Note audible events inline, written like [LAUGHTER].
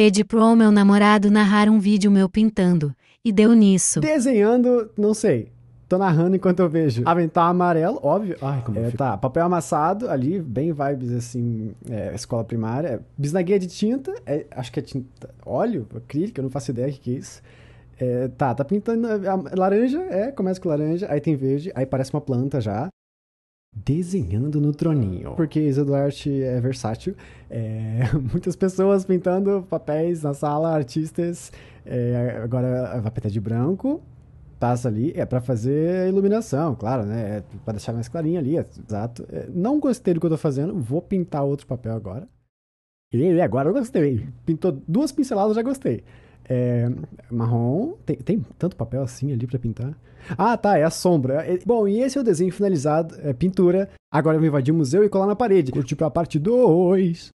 Pedi pro meu namorado narrar um vídeo meu pintando, e deu nisso. Desenhando, não sei. Tô narrando enquanto eu vejo. Avental amarelo, óbvio. Ai, como é, Tá, papel amassado ali, bem vibes assim, é, escola primária. Bisnagueia de tinta, é, acho que é tinta. Óleo, acrílico, eu não faço ideia o que, que é isso. É, tá, tá pintando. A, é, a, laranja, é, começa com laranja, aí tem verde, aí parece uma planta já desenhando no troninho. Porque Isa Duarte é versátil. É, [LAUGHS] muitas pessoas pintando papéis na sala, artistas. É, agora vai pintar de branco. Passa ali, é para fazer iluminação, claro, né? É para deixar mais clarinho ali, é, exato. É, não gostei do que eu tô fazendo, vou pintar outro papel agora. E agora eu gostei. Pintou duas pinceladas, já gostei é marrom. Tem, tem, tanto papel assim ali para pintar. Ah, tá, é a sombra. É, bom, e esse é o desenho finalizado, é pintura. Agora eu vou invadir o museu e colar na parede. Curtir pra parte 2.